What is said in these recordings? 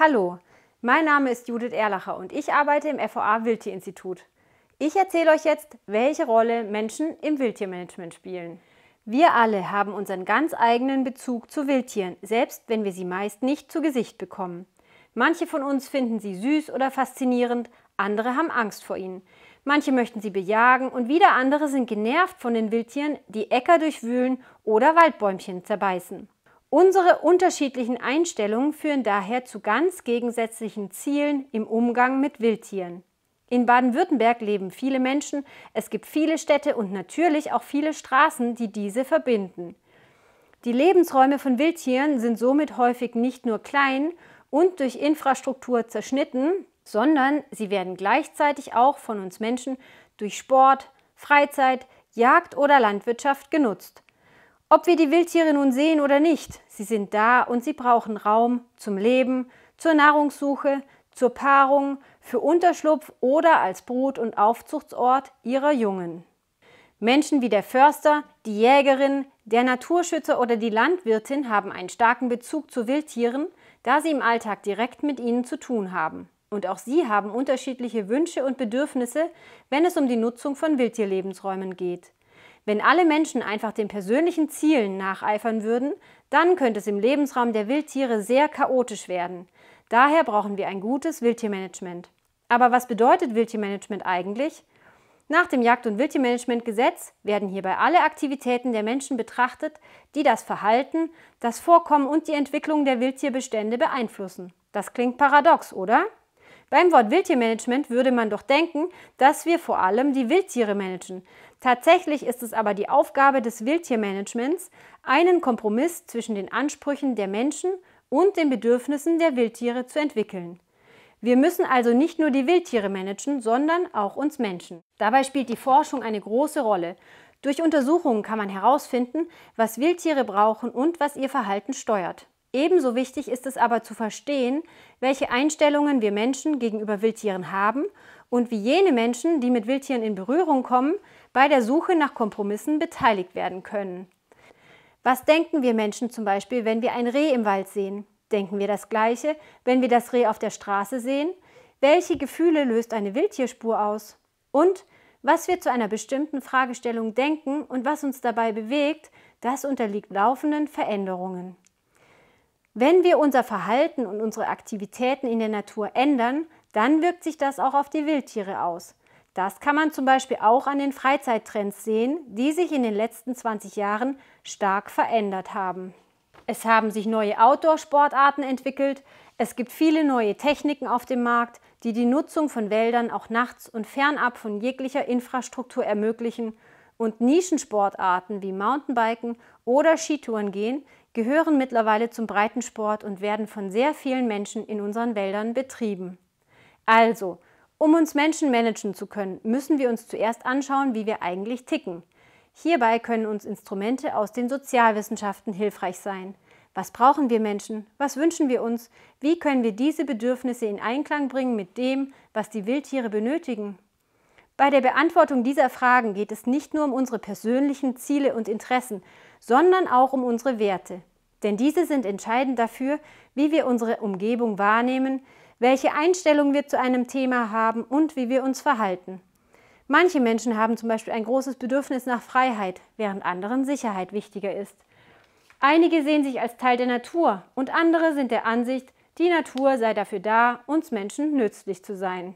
Hallo, mein Name ist Judith Erlacher und ich arbeite im FOA Wildtierinstitut. Ich erzähle euch jetzt, welche Rolle Menschen im Wildtiermanagement spielen. Wir alle haben unseren ganz eigenen Bezug zu Wildtieren, selbst wenn wir sie meist nicht zu Gesicht bekommen. Manche von uns finden sie süß oder faszinierend, andere haben Angst vor ihnen. Manche möchten sie bejagen und wieder andere sind genervt von den Wildtieren, die Äcker durchwühlen oder Waldbäumchen zerbeißen. Unsere unterschiedlichen Einstellungen führen daher zu ganz gegensätzlichen Zielen im Umgang mit Wildtieren. In Baden-Württemberg leben viele Menschen, es gibt viele Städte und natürlich auch viele Straßen, die diese verbinden. Die Lebensräume von Wildtieren sind somit häufig nicht nur klein und durch Infrastruktur zerschnitten, sondern sie werden gleichzeitig auch von uns Menschen durch Sport, Freizeit, Jagd oder Landwirtschaft genutzt. Ob wir die Wildtiere nun sehen oder nicht, sie sind da und sie brauchen Raum zum Leben, zur Nahrungssuche, zur Paarung, für Unterschlupf oder als Brut- und Aufzuchtsort ihrer Jungen. Menschen wie der Förster, die Jägerin, der Naturschützer oder die Landwirtin haben einen starken Bezug zu Wildtieren, da sie im Alltag direkt mit ihnen zu tun haben. Und auch sie haben unterschiedliche Wünsche und Bedürfnisse, wenn es um die Nutzung von Wildtierlebensräumen geht. Wenn alle Menschen einfach den persönlichen Zielen nacheifern würden, dann könnte es im Lebensraum der Wildtiere sehr chaotisch werden. Daher brauchen wir ein gutes Wildtiermanagement. Aber was bedeutet Wildtiermanagement eigentlich? Nach dem Jagd- und Wildtiermanagementgesetz werden hierbei alle Aktivitäten der Menschen betrachtet, die das Verhalten, das Vorkommen und die Entwicklung der Wildtierbestände beeinflussen. Das klingt paradox, oder? Beim Wort Wildtiermanagement würde man doch denken, dass wir vor allem die Wildtiere managen. Tatsächlich ist es aber die Aufgabe des Wildtiermanagements, einen Kompromiss zwischen den Ansprüchen der Menschen und den Bedürfnissen der Wildtiere zu entwickeln. Wir müssen also nicht nur die Wildtiere managen, sondern auch uns Menschen. Dabei spielt die Forschung eine große Rolle. Durch Untersuchungen kann man herausfinden, was Wildtiere brauchen und was ihr Verhalten steuert. Ebenso wichtig ist es aber zu verstehen, welche Einstellungen wir Menschen gegenüber Wildtieren haben und wie jene Menschen, die mit Wildtieren in Berührung kommen, bei der Suche nach Kompromissen beteiligt werden können. Was denken wir Menschen zum Beispiel, wenn wir ein Reh im Wald sehen? Denken wir das Gleiche, wenn wir das Reh auf der Straße sehen? Welche Gefühle löst eine Wildtierspur aus? Und was wir zu einer bestimmten Fragestellung denken und was uns dabei bewegt, das unterliegt laufenden Veränderungen. Wenn wir unser Verhalten und unsere Aktivitäten in der Natur ändern, dann wirkt sich das auch auf die Wildtiere aus. Das kann man zum Beispiel auch an den Freizeittrends sehen, die sich in den letzten 20 Jahren stark verändert haben. Es haben sich neue Outdoor-Sportarten entwickelt, es gibt viele neue Techniken auf dem Markt, die die Nutzung von Wäldern auch nachts und fernab von jeglicher Infrastruktur ermöglichen und Nischensportarten wie Mountainbiken oder Skitouren gehen, gehören mittlerweile zum Breitensport und werden von sehr vielen Menschen in unseren Wäldern betrieben. Also, um uns Menschen managen zu können, müssen wir uns zuerst anschauen, wie wir eigentlich ticken. Hierbei können uns Instrumente aus den Sozialwissenschaften hilfreich sein. Was brauchen wir Menschen? Was wünschen wir uns? Wie können wir diese Bedürfnisse in Einklang bringen mit dem, was die Wildtiere benötigen? Bei der Beantwortung dieser Fragen geht es nicht nur um unsere persönlichen Ziele und Interessen, sondern auch um unsere Werte. Denn diese sind entscheidend dafür, wie wir unsere Umgebung wahrnehmen, welche Einstellung wir zu einem Thema haben und wie wir uns verhalten. Manche Menschen haben zum Beispiel ein großes Bedürfnis nach Freiheit, während anderen Sicherheit wichtiger ist. Einige sehen sich als Teil der Natur und andere sind der Ansicht, die Natur sei dafür da, uns Menschen nützlich zu sein.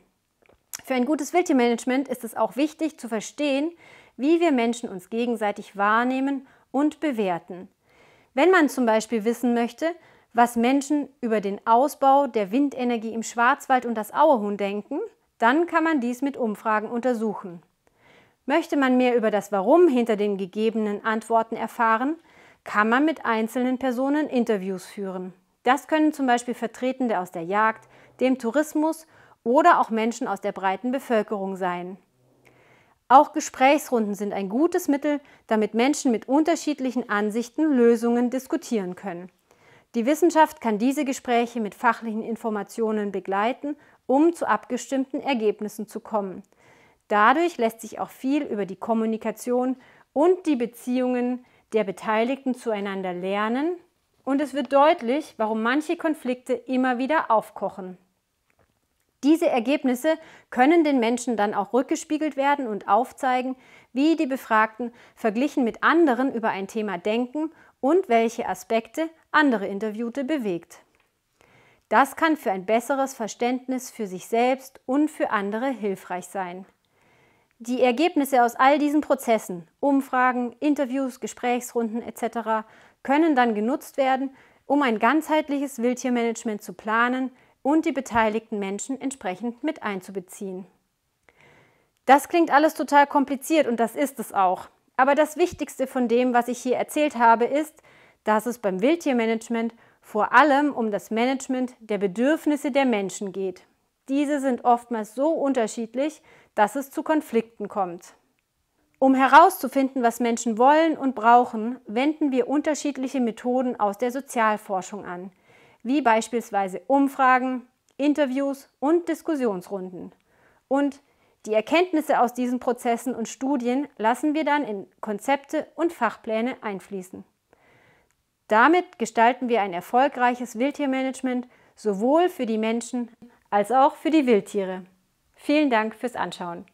Für ein gutes Wildtiermanagement ist es auch wichtig zu verstehen, wie wir Menschen uns gegenseitig wahrnehmen und bewerten. Wenn man zum Beispiel wissen möchte, was Menschen über den Ausbau der Windenergie im Schwarzwald und das Auerhuhn denken, dann kann man dies mit Umfragen untersuchen. Möchte man mehr über das Warum hinter den gegebenen Antworten erfahren, kann man mit einzelnen Personen Interviews führen. Das können zum Beispiel Vertretende aus der Jagd, dem Tourismus oder auch Menschen aus der breiten Bevölkerung sein. Auch Gesprächsrunden sind ein gutes Mittel, damit Menschen mit unterschiedlichen Ansichten Lösungen diskutieren können. Die Wissenschaft kann diese Gespräche mit fachlichen Informationen begleiten, um zu abgestimmten Ergebnissen zu kommen. Dadurch lässt sich auch viel über die Kommunikation und die Beziehungen der Beteiligten zueinander lernen und es wird deutlich, warum manche Konflikte immer wieder aufkochen. Diese Ergebnisse können den Menschen dann auch rückgespiegelt werden und aufzeigen, wie die Befragten verglichen mit anderen über ein Thema denken und welche Aspekte andere Interviewte bewegt. Das kann für ein besseres Verständnis für sich selbst und für andere hilfreich sein. Die Ergebnisse aus all diesen Prozessen, Umfragen, Interviews, Gesprächsrunden etc., können dann genutzt werden, um ein ganzheitliches Wildtiermanagement zu planen, und die beteiligten Menschen entsprechend mit einzubeziehen. Das klingt alles total kompliziert und das ist es auch. Aber das Wichtigste von dem, was ich hier erzählt habe, ist, dass es beim Wildtiermanagement vor allem um das Management der Bedürfnisse der Menschen geht. Diese sind oftmals so unterschiedlich, dass es zu Konflikten kommt. Um herauszufinden, was Menschen wollen und brauchen, wenden wir unterschiedliche Methoden aus der Sozialforschung an wie beispielsweise Umfragen, Interviews und Diskussionsrunden. Und die Erkenntnisse aus diesen Prozessen und Studien lassen wir dann in Konzepte und Fachpläne einfließen. Damit gestalten wir ein erfolgreiches Wildtiermanagement sowohl für die Menschen als auch für die Wildtiere. Vielen Dank fürs Anschauen.